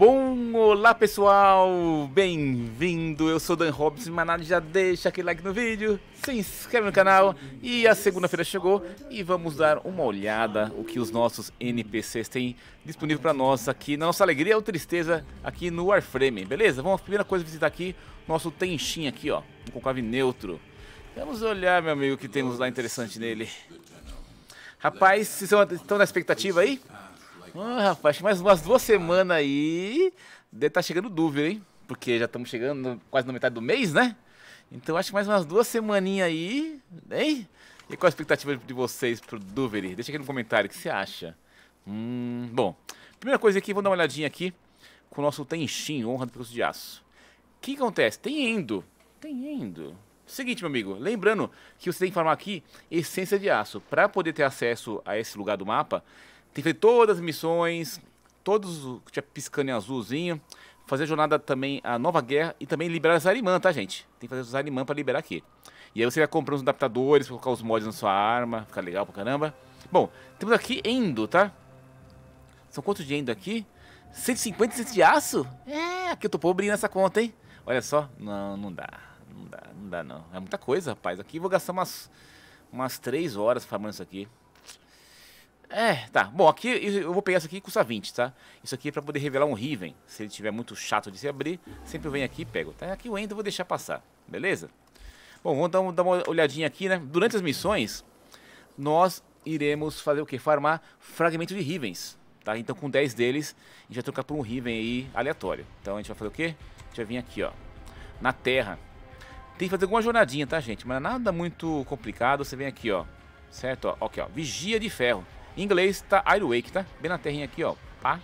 bom? Olá pessoal, bem-vindo! Eu sou Dan Robson, mas nada, já deixa aquele like no vídeo, se inscreve no canal e a segunda-feira chegou e vamos dar uma olhada o que os nossos NPCs têm disponível para nós aqui na nossa alegria ou tristeza aqui no Warframe, beleza? Vamos, primeira coisa visitar aqui nosso Tenshin aqui, ó, um concave neutro. Vamos olhar, meu amigo, o que temos lá interessante nele. Rapaz, vocês estão na expectativa aí? Ah, rapaz, mais umas duas semanas aí deve estar tá chegando dúvida, hein? Porque já estamos chegando quase na metade do mês, né? Então acho que mais umas duas semaninhas aí, hein? E qual a expectativa de vocês pro Duvery? Deixa aqui no comentário o que você acha. Hum, bom, primeira coisa aqui, vamos dar uma olhadinha aqui com o nosso Tenshin, honra do percurso de aço. O que acontece? Tem indo. Tem indo. Seguinte, meu amigo, lembrando que você tem que formar aqui essência de aço. Para poder ter acesso a esse lugar do mapa, tem feito todas as missões, todos tinha piscando em azulzinho. Fazer a jornada também, a nova guerra e também liberar a Zarimã, tá, gente? Tem que fazer o Zarimã pra liberar aqui. E aí você vai comprar uns adaptadores, colocar os mods na sua arma, fica legal pra caramba. Bom, temos aqui Endo, tá? São quantos de Endo aqui? 150 e de aço? É, aqui eu tô pobre nessa conta, hein? Olha só, não, não dá, não dá, não dá não. É muita coisa, rapaz. Aqui eu vou gastar umas, umas 3 horas farmando isso aqui. É, tá. Bom, aqui eu vou pegar isso aqui que custa 20, tá? Isso aqui é pra poder revelar um Riven. Se ele tiver muito chato de se abrir, sempre eu venho aqui e pego. Tá? Aqui eu vou deixar passar, beleza? Bom, vamos dar, dar uma olhadinha aqui, né? Durante as missões, nós iremos fazer o que? Farmar fragmentos de Rivens, tá? Então com 10 deles, a gente vai trocar por um Riven aí aleatório. Então a gente vai fazer o quê? A gente vai vir aqui, ó, na terra. Tem que fazer alguma jornadinha, tá, gente? Mas nada muito complicado, você vem aqui, ó, certo? Ó, aqui, ó, vigia de ferro. Em inglês tá Iron Wake, tá? Bem na terrinha aqui, ó. Pá. Tá?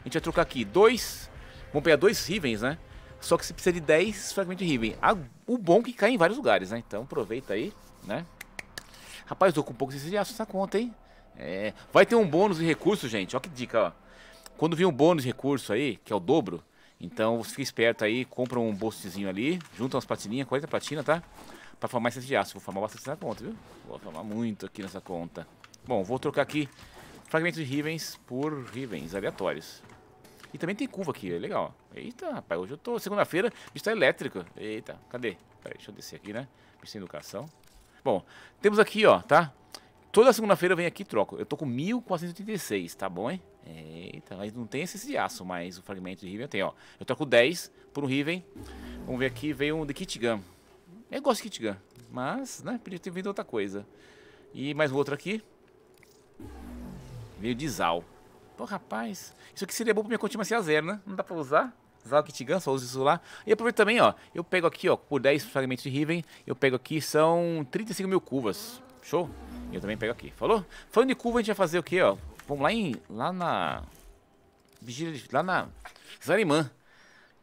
A gente vai trocar aqui dois... Vamos pegar dois Rivens, né? Só que você precisa de 10 fragmentos de Riven. Ah, o bom é que cai em vários lugares, né? Então aproveita aí, né? Rapaz, tô com um pouco de aço nessa conta, hein? É. Vai ter um bônus de recurso, gente. Ó que dica, ó. Quando vir um bônus de recurso aí, que é o dobro, então você fica esperto aí, compra um bolsozinho ali, junta umas platininhas, 40 platina, tá? Pra formar esse de aço. Vou formar bastante nessa conta, viu? Vou formar muito aqui nessa conta. Bom, vou trocar aqui fragmentos de Rivens por Rivens aleatórios. E também tem curva aqui, é legal. Eita, rapaz, hoje eu tô... Segunda-feira, está elétrico. Eita, cadê? Peraí, deixa eu descer aqui, né? pista tem educação. Bom, temos aqui, ó, tá? Toda segunda-feira vem aqui e troco. Eu tô com 1486, tá bom, hein? Eita, mas não tem esse de aço, mas o fragmento de Riven eu tenho, ó. Eu troco 10 por um Riven. Vamos ver aqui, veio um de Kit Gun. Eu gosto de Kit Gun, mas, né, podia ter vindo outra coisa. E mais um outro aqui. Veio de Zal. Pô, rapaz, isso aqui seria bom pra minha ser a zero, né? Não dá pra usar? Zal que te ganha, só uso isso lá. E aproveito também, ó. Eu pego aqui, ó, por 10 fragmentos de Riven, eu pego aqui, são 35 mil curvas. Show? eu também pego aqui. Falou? Falando de curva, a gente vai fazer o quê, ó? Vamos lá em. Lá na. Vigília. Lá na. Zarimã.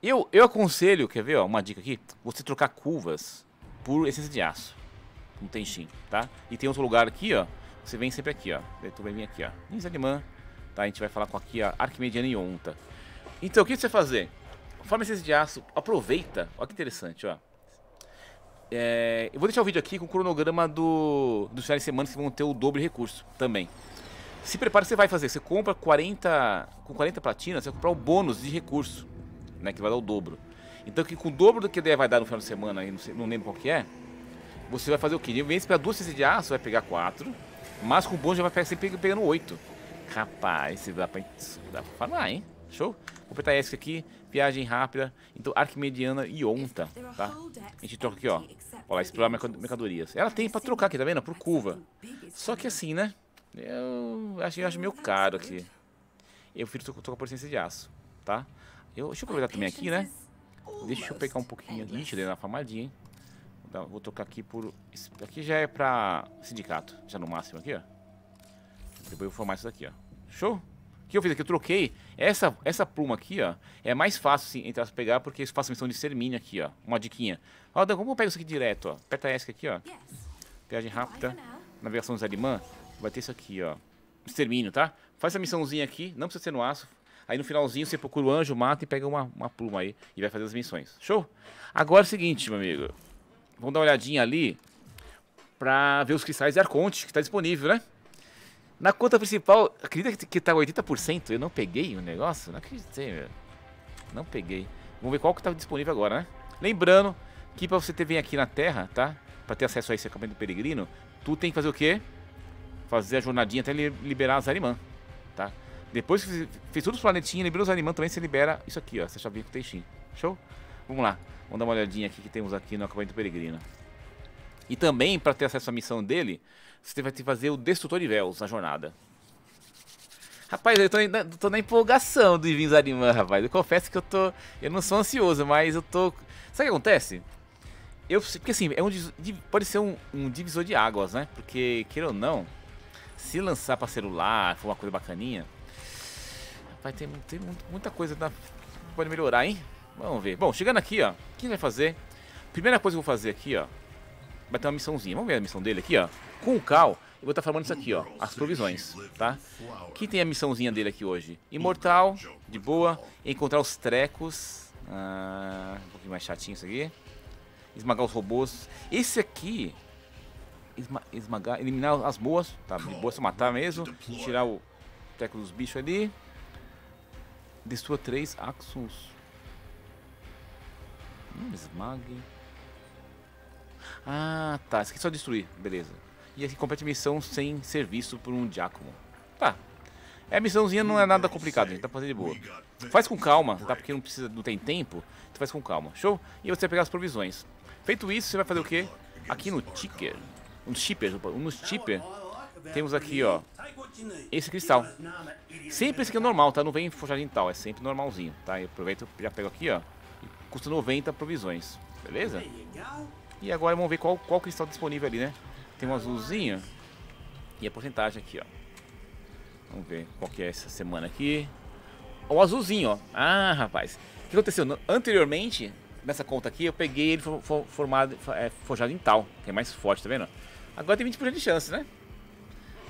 Eu, eu aconselho, quer ver, ó, uma dica aqui? Você trocar curvas por essência de aço. Não tem shin, tá? E tem outro lugar aqui, ó. Você vem sempre aqui, ó. Tu vem vir aqui, ó. Nisa Tá, a gente vai falar com aqui a Arquimediana Onta. Então, o que você fazer? Farmácias de aço, aproveita. Olha que interessante, ó. É, eu vou deixar o vídeo aqui com o cronograma do, dos finais de semana que vão ter o dobro de recurso também. Se prepara, você vai fazer. Você compra 40, com 40 platinas, você vai comprar o bônus de recurso, né, que vai dar o dobro. Então, que com o dobro do que vai dar no final de semana, aí, não, sei, não lembro qual que é, você vai fazer o quê? Em vez de pegar duas de aço, vai pegar quatro mas com o bônus já vai sempre pegando 8. Rapaz, isso dá pra, isso dá pra farmar, hein? Show? Vou completar essa aqui, viagem rápida. Então, Arquimediana e Onta, tá? A gente troca aqui, ó. Ó lá, explorar mercadorias. Ela tem pra trocar aqui, tá vendo? Por curva. Só que assim, né? Eu acho, eu acho meio caro aqui. Eu prefiro trocar por essência de aço, tá? Eu, deixa eu aproveitar também aqui, né? Deixa eu pegar um pouquinho. Ixi, dei uma famadinha, hein? Então, vou trocar aqui por... Aqui já é pra sindicato. Já no máximo aqui, ó. Depois eu vou formar isso daqui, ó. Show? O que eu fiz aqui? Eu troquei. Essa, essa pluma aqui, ó. É mais fácil, assim, entrar elas pegar, porque eu faço missão de sermina aqui, ó. Uma diquinha. Ó, Dan, como eu pego isso aqui direto, ó? Aperta ESC aqui, ó. Viagem rápida. Então, Navegação dos alimã. Vai ter isso aqui, ó. Extermínio, tá? Faz essa missãozinha aqui. Não precisa ser no aço. Aí no finalzinho você procura o anjo, mata e pega uma, uma pluma aí. E vai fazer as missões. Show? Agora é o seguinte, meu amigo. Vamos dar uma olhadinha ali para ver os cristais de Arconte, que está disponível, né? Na conta principal, acredita que tá 80%? Eu não peguei o negócio? Não acreditei, velho. Não peguei. Vamos ver qual que tá disponível agora, né? Lembrando que para você ter vindo aqui na Terra, tá? Para ter acesso a esse acampamento peregrino, tu tem que fazer o quê? Fazer a jornadinha até liberar as Arimã, tá? Depois que fez todos os planetinhos, liberou os Arimã, também você libera isso aqui, ó. Essa chavinha com o Teixinho. Show? Vamos lá, vamos dar uma olhadinha aqui que temos aqui no acampamento peregrino. E também, para ter acesso à missão dele, você vai ter que fazer o Destrutor de Véus na jornada. Rapaz, eu tô, tô na empolgação do Ivins Ariman, rapaz. Eu confesso que eu tô. Eu não sou ansioso, mas eu tô. Sabe o que acontece? Eu, porque assim, é um, pode ser um, um divisor de águas, né? Porque, queira ou não, se lançar para celular, for uma coisa bacaninha, vai ter, tem muita coisa que pode melhorar, hein? Vamos ver. Bom, chegando aqui, ó. O que ele vai fazer? Primeira coisa que eu vou fazer aqui, ó. Vai ter uma missãozinha. Vamos ver a missão dele aqui, ó. Com o Cal, eu vou estar farmando isso aqui, ó. As provisões, tá? Que tem a missãozinha dele aqui hoje? Imortal, de boa. Encontrar os trecos. Ah, um pouquinho mais chatinho isso aqui. Esmagar os robôs. Esse aqui... Esma esmagar, eliminar as boas. Tá, de boa Só matar mesmo. Tirar o treco dos bichos ali. Destrua três axons Hum, esmague. Ah, tá. Isso aqui é só destruir. Beleza. E aqui complete missão sem serviço por um diácono. Tá. É, a missãozinha não é hum, nada complicado, gente. Dá tá pra fazer de boa. Faz com calma, tá? Porque não precisa, não tem tempo. Tu então faz com calma. Show? E você vai pegar as provisões. Feito isso, você vai fazer o quê? Aqui no ticker. No shipper, no shipper. Temos aqui, ó. Esse cristal. Sempre esse aqui é normal, tá? Não vem em tal. É sempre normalzinho, tá? Eu aproveito e já pego aqui, ó custa 90 provisões, beleza? E agora vamos ver qual, qual cristal disponível ali, né? Tem um azulzinho e a porcentagem aqui, ó. Vamos ver qual que é essa semana aqui. O azulzinho, ó. Ah, rapaz. O que aconteceu? Anteriormente, nessa conta aqui, eu peguei ele formado, é, forjado em tal, que é mais forte, tá vendo? Agora tem 20% de chance, né?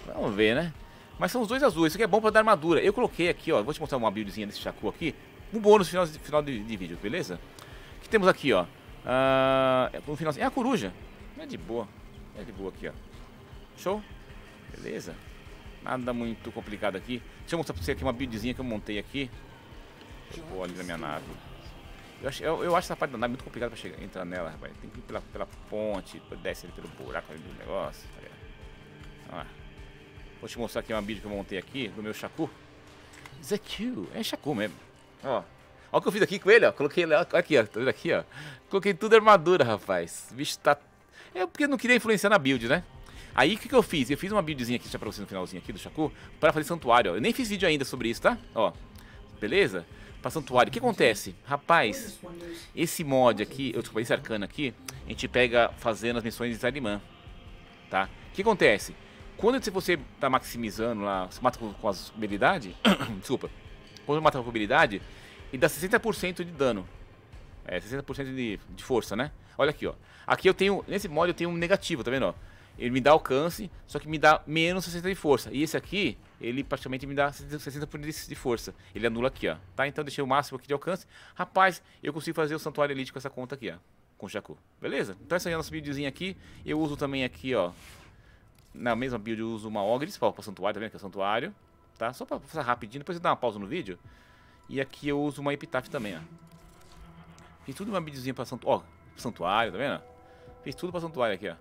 Vamos ver, né? Mas são os dois azuis, isso aqui é bom pra dar armadura. Eu coloquei aqui, ó, vou te mostrar uma buildzinha desse shaku aqui, um bônus final, final de, de vídeo, beleza? O que temos aqui, ó? Ah, é, final, é a coruja. É de boa. É de boa aqui, ó. Show? Beleza? Nada muito complicado aqui. Deixa eu mostrar pra você aqui uma buildzinha que eu montei aqui. Eu ali na minha nave. Eu acho, eu, eu acho essa parte da nave muito complicada pra chegar, entrar nela, rapaz. Tem que ir pela, pela ponte, desce ali pelo buraco ali do negócio. Tá Olha. Vou te mostrar aqui uma build que eu montei aqui, do meu Shaku. Zekyu, é, é Shaku mesmo. Ó. Olha o que eu fiz aqui com ele, ó. Coloquei ele, ó. Aqui, ó. Tá vendo aqui, ó? Coloquei tudo armadura, rapaz. O bicho tá... É porque eu não queria influenciar na build, né? Aí, o que, que eu fiz? Eu fiz uma buildzinha aqui, já pra você no finalzinho aqui do Shaku, pra fazer santuário, ó. Eu nem fiz vídeo ainda sobre isso, tá? Ó. Beleza? Pra santuário. O que acontece? Rapaz, esse mod aqui, eu desculpa, esse arcano aqui, a gente pega fazendo as missões de Zarimã, tá? O que acontece? Quando você tá maximizando lá, se mata com, com as habilidades, desculpa, quando matar com habilidade, ele dá 60% de dano. É, 60% de, de força, né? Olha aqui, ó. Aqui eu tenho, nesse mod eu tenho um negativo, tá vendo, ó? Ele me dá alcance, só que me dá menos 60 de força. E esse aqui, ele praticamente me dá 60% de força. Ele anula aqui, ó. Tá? Então deixei o máximo aqui de alcance. Rapaz, eu consigo fazer o Santuário Elite com essa conta aqui, ó. Com o Jacu. Beleza? Então essa é a nossa buildzinha aqui. Eu uso também aqui, ó. Na mesma build eu uso uma Ogres, para o Santuário, tá vendo? Que é o Santuário tá? Só pra passar rapidinho, depois você dá uma pausa no vídeo. E aqui eu uso uma epitáfio também, ó. Fiz tudo uma videozinha pra santuário, ó, santuário, tá vendo? Fiz tudo pra santuário aqui, ó.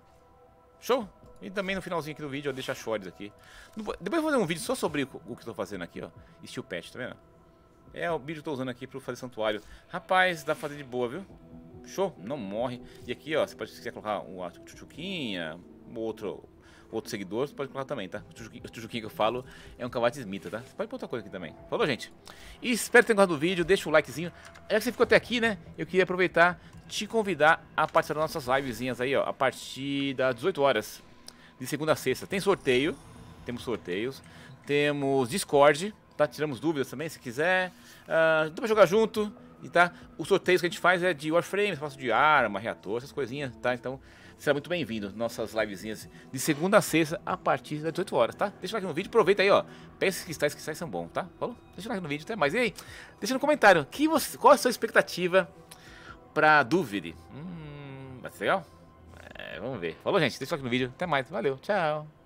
Show? E também no finalzinho aqui do vídeo, eu deixo a shorts aqui. Depois eu vou fazer um vídeo só sobre o, que eu tô fazendo aqui, ó. Steel patch, tá vendo? É o vídeo que eu tô usando aqui pra fazer santuário. Rapaz, dá pra fazer de boa, viu? Show? Não morre. E aqui, ó, você pode se quiser colocar uma chuchuquinha, um outro outro seguidor, você pode colocar também, tá? O Tujuquinho que eu falo é um Kawati Smita, tá? Você pode pôr outra coisa aqui também. Falou, gente? E espero que tenham gostado do vídeo, deixa o likezinho. Já é que você ficou até aqui, né? Eu queria aproveitar te convidar a participar das nossas livezinhas aí, ó, a partir das 18 horas, de segunda a sexta. Tem sorteio, temos sorteios, temos Discord, tá? Tiramos dúvidas também, se quiser. Uh, dá pra jogar junto, e tá? Os sorteios que a gente faz é de Warframe, espaço de arma, reator, essas coisinhas, tá? Então, será muito bem-vindo. Nossas livezinhas de segunda a sexta, a partir das 18 horas, tá? Deixa o like no vídeo, aproveita aí, ó. Peças que estáis, que estáis são bons, tá? Falou? Deixa o like no vídeo, até mais. E aí, deixa no comentário, que você, qual é a sua expectativa pra dúvida? Hum, vai ser legal? É, vamos ver. Falou, gente. Deixa o like no vídeo, até mais. Valeu, tchau.